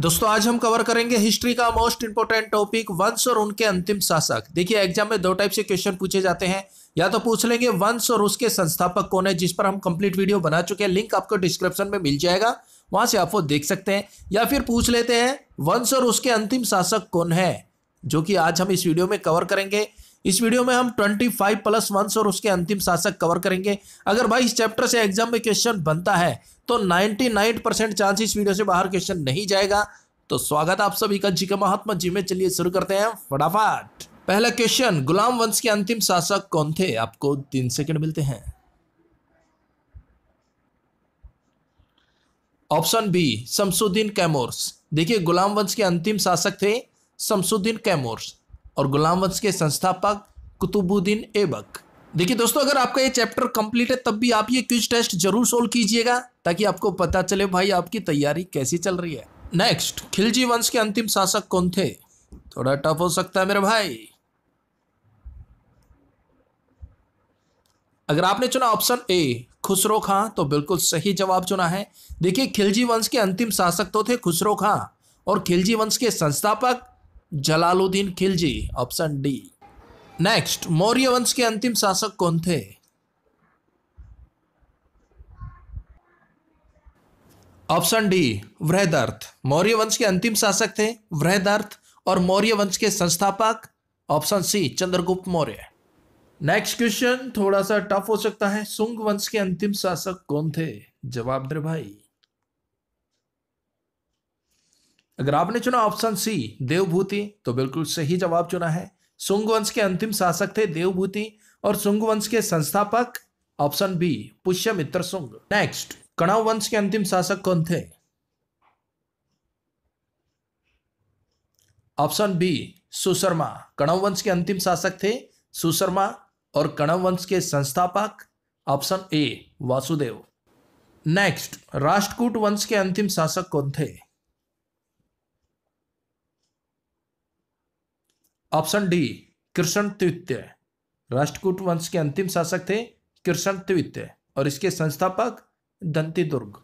दोस्तों आज हम कवर करेंगे हिस्ट्री का मोस्ट इंपोर्टेंट टॉपिक वंश और उनके अंतिम शासक देखिए एग्जाम में दो टाइप से क्वेश्चन पूछे जाते हैं या तो पूछ लेंगे वंश और उसके संस्थापक कौन है जिस पर हम कंप्लीट वीडियो बना चुके हैं लिंक आपको डिस्क्रिप्शन में मिल जाएगा वहां से आप वो देख सकते हैं या फिर पूछ लेते हैं वंश और उसके अंतिम शासक कौन है जो कि आज हम इस वीडियो में कवर करेंगे इस वीडियो में हम 25 प्लस वंश और उसके अंतिम शासक कवर करेंगे अगर भाई इस चैप्टर से एग्जाम में क्वेश्चन बनता है तो 99 परसेंट चांस इस वीडियो से बाहर क्वेश्चन नहीं जाएगा तो स्वागत आप सभी का जी का महात्मा जी में चलिए शुरू करते हैं फटाफट पहला क्वेश्चन गुलाम वंश के अंतिम शासक कौन थे आपको तीन सेकंड मिलते हैं ऑप्शन बी शमसुद्दीन कैमोर्स देखिए गुलाम वंश के अंतिम शासक थे शमसुद्दीन कैमोर्स और गुलाम वंश के संस्थापक कुतुबुद्दीन एबक देखिए दोस्तों अगर आपका ये चैप्टर कंप्लीट है तब भी आप ये क्विज टेस्ट जरूर सोल्व कीजिएगा ताकि आपको पता चले भाई आपकी तैयारी कैसी चल रही है नेक्स्ट खिलजी वंश के अंतिम शासक कौन थे थोड़ा टफ हो सकता है मेरे भाई अगर आपने चुना ऑप्शन ए खुसरो खां तो बिल्कुल सही जवाब चुना है देखिए खिलजी वंश के अंतिम शासक तो थे खुसरो खां और खिलजी वंश के संस्थापक Jalaluddin Khilji option D next Maurya वंश के अंतिम शासक कौन थे ऑप्शन डी वृहदार्थ मौर्य वंश के अंतिम शासक थे वृहदार्थ और मौर्य वंश के संस्थापक option C Chandragupta Maurya next question थोड़ा सा टफ हो सकता है सुंग वंश के अंतिम शासक कौन थे जवाब दे भाई अगर आपने चुना ऑप्शन सी देवभूति तो बिल्कुल सही जवाब चुना है सुंग वंश के अंतिम शासक थे देवभूति और सुंग वंश के संस्थापक ऑप्शन बी पुष्य मित्र सुंग नेक्स्ट कणव वंश के अंतिम शासक कौन थे ऑप्शन बी सुशर्मा कणव वंश के अंतिम शासक थे सुशर्मा और कणव वंश के संस्थापक option A Vasudev next Rashtrakuta वंश के अंतिम शासक कौन थे ऑप्शन डी कृष्ण द्वितीय राष्ट्रकूट वंश के अंतिम शासक थे कृष्ण द्वितीय और इसके संस्थापक दंती दुर्ग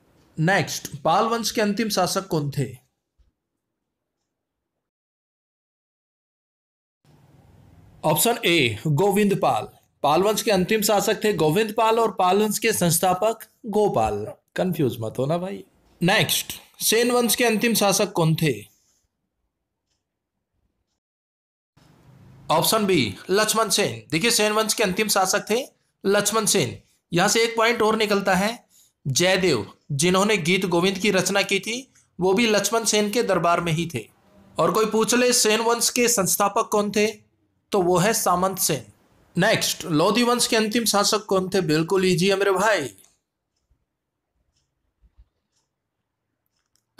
नेक्स्ट पाल वंश के अंतिम शासक कौन थे ऑप्शन ए गोविंद पाल पालवंश के अंतिम शासक थे गोविंद पाल और पालवंश के संस्थापक गोपाल कंफ्यूज मत होना भाई नेक्स्ट सेन वंश के अंतिम शासक कौन थे ऑप्शन बी लक्ष्मण सेन देखिए सेन वंश के अंतिम शासक थे लक्ष्मण सेन यहां से एक पॉइंट और निकलता है जयदेव जिन्होंने गीत गोविंद की रचना की थी वो भी लक्ष्मण सेन के दरबार में ही थे और कोई पूछ ले सेन वंश के संस्थापक कौन थे तो वो है सामंत सेन नेक्स्ट लोधी वंश के अंतिम शासक कौन थे बिल्कुल ईजी मेरे भाई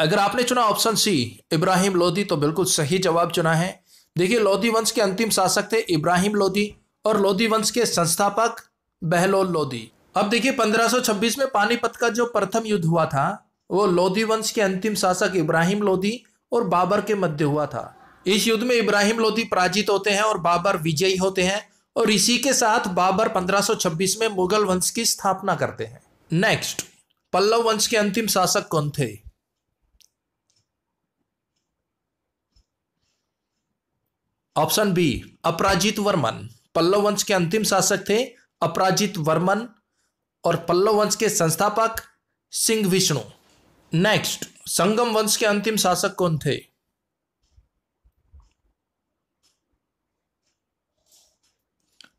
अगर आपने चुना ऑप्शन सी इब्राहिम लोधी तो बिल्कुल सही जवाब चुना है देखिए लोधी वंश के अंतिम शासक थे इब्राहिम लोधी और लोधी वंश के संस्थापक बहलोल लोधी अब देखिए 1526 में पानीपत का जो प्रथम युद्ध हुआ था वो लोधी वंश के अंतिम शासक इब्राहिम लोधी और बाबर के मध्य हुआ था इस युद्ध में इब्राहिम लोधी पराजित होते हैं और बाबर विजयी होते हैं और इसी के साथ बाबर 1526 में मुगल वंश की स्थापना करते हैं नेक्स्ट पल्लव वंश के अंतिम शासक कौन थे ऑप्शन बी अपराजित वर्मन पल्लव वंश के अंतिम शासक थे अपराजित वर्मन और पल्लव वंश के संस्थापक सिंह विष्णु नेक्स्ट संगम वंश के अंतिम शासक कौन थे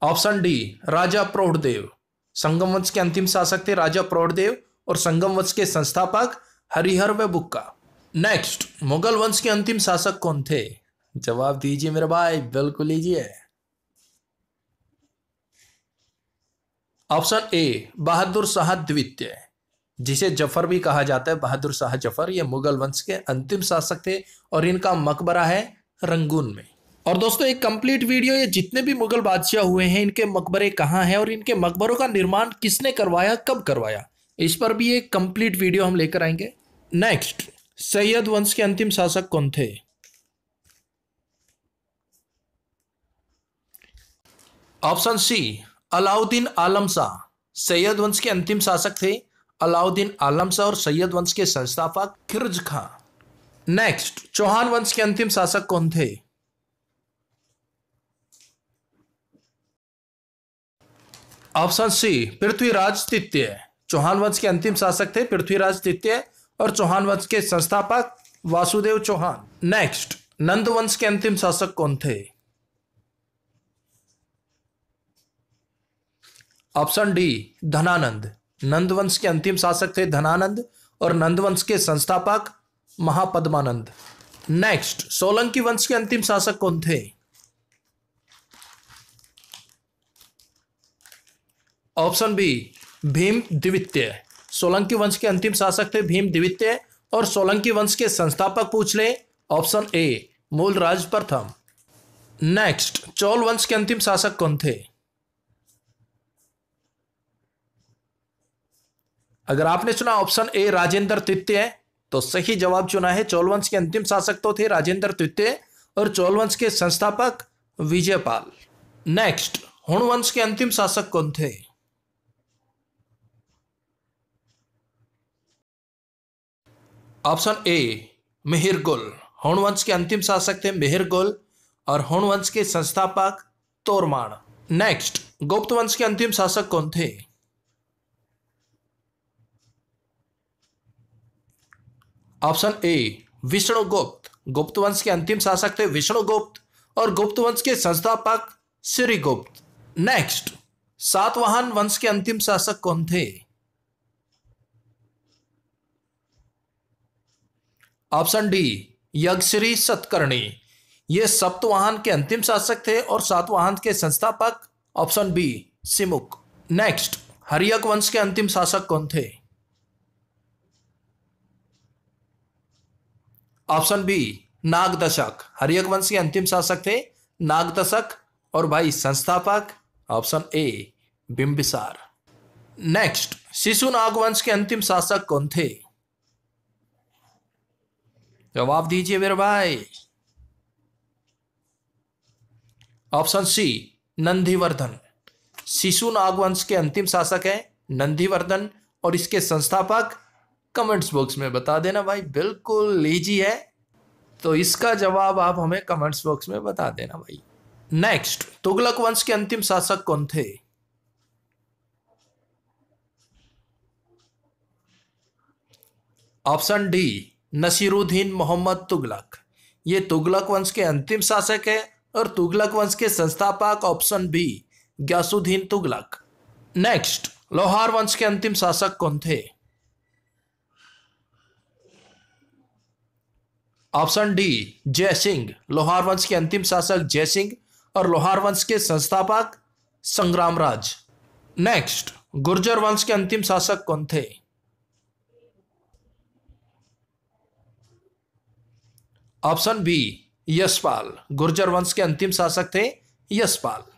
ऑप्शन डी राजा प्रौढ़देव संगम वंश के अंतिम शासक थे राजा प्रौढ़देव और संगम वंश के संस्थापक हरिहर व बुक्का नेक्स्ट मुगल वंश के अंतिम शासक कौन थे जवाब दीजिए मेरे भाई बिल्कुल लीजिए ऑप्शन ए बहादुर शाह द्वितीय जिसे जफर भी कहा जाता है बहादुर शाह जफर ये मुगल वंश के अंतिम शासक थे और इनका मकबरा है रंगून में और दोस्तों एक कंप्लीट वीडियो ये जितने भी मुगल बादशाह हुए हैं इनके मकबरे कहाँ हैं और इनके मकबरों का निर्माण किसने करवाया कब करवाया इस पर भी एक कंप्लीट वीडियो हम लेकर आएंगे नेक्स्ट सैयद वंश के अंतिम शासक कौन थे ऑप्शन सी अलाउद्दीन आलम शाह सैयद वंश के अंतिम शासक थे अलाउद्दीन आलम शाह और सैयद वंश के संस्थापक खिरज खां नेक्स्ट चौहान वंश के अंतिम शासक कौन थे ऑप्शन सी पृथ्वीराज तृतीय चौहान वंश के अंतिम शासक थे पृथ्वीराज तृतीय और चौहान वंश के संस्थापक वासुदेव चौहान नेक्स्ट नंद वंश के अंतिम शासक कौन थे ऑप्शन डी धनानंद नंदवंश के अंतिम शासक थे धनानंद और नंदवंश के संस्थापक महापद्मानंद नेक्स्ट सोलंकी वंश के अंतिम शासक कौन थे ऑप्शन बी भीम द्वितीय सोलंकी वंश के अंतिम शासक थे भीम द्वितीय और सोलंकी वंश के संस्थापक पूछ ले ऑप्शन ए मूलराज प्रथम नेक्स्ट चोल वंश के अंतिम शासक कौन थे अगर आपने सुना ऑप्शन ए राजेंद्र तृतीय तो सही जवाब चुना है चौलवंश के अंतिम शासक तो थे राजेंद्र तृतीय और चौलवंश के संस्थापक विजयपाल नेक्स्ट हुणवंश के अंतिम शासक कौन थे ऑप्शन ए मिहिर गोल के अंतिम शासक थे मिहिर गोल और हुणवंश के संस्थापक तोरमाण नेक्स्ट गुप्त वंश के अंतिम शासक कौन थे ऑप्शन ए विष्णुगुप्त गुप्त वंश के अंतिम शासक थे विष्णुगुप्त और गुप्त वंश के संस्थापक श्रीगुप्त नेक्स्ट सातवाहन वंश के अंतिम शासक कौन थे ऑप्शन डी यज्ञश्री सतकर्णी ये सप्तवाहन के अंतिम शासक थे और सातवाहन के संस्थापक option B Simuk next Haryanka वंश के अंतिम शासक कौन थे ऑप्शन बी नागदशक वंश के अंतिम शासक थे नागदशक और भाई संस्थापक ऑप्शन ए बिंबिसार नेक्स्ट शिशु नागवंश के अंतिम शासक कौन थे जवाब दीजिए मेरे भाई ऑप्शन सी नंदीवर्धन शिशु नागवंश के अंतिम शासक है नंदीवर्धन और इसके संस्थापक कमेंट्स बॉक्स में बता देना भाई बिल्कुल लेजी है तो इसका जवाब आप हमें कमेंट्स बॉक्स में बता देना भाई नेक्स्ट तुगलक वंश के अंतिम शासक कौन थे ऑप्शन डी नसीरुद्दीन मोहम्मद तुगलक ये तुगलक वंश के अंतिम शासक है और तुगलक वंश के संस्थापक option B Ghiyasuddin Tughlaq next Lohar वंश के अंतिम शासक कौन थे ऑप्शन डी जय सिंह लोहार वंश के अंतिम शासक जय सिंह और लोहार वंश के संस्थापक संग्राम राज नेक्स्ट गुर्जर वंश के अंतिम शासक कौन थे ऑप्शन बी यशपाल गुर्जर वंश के अंतिम शासक थे यशपाल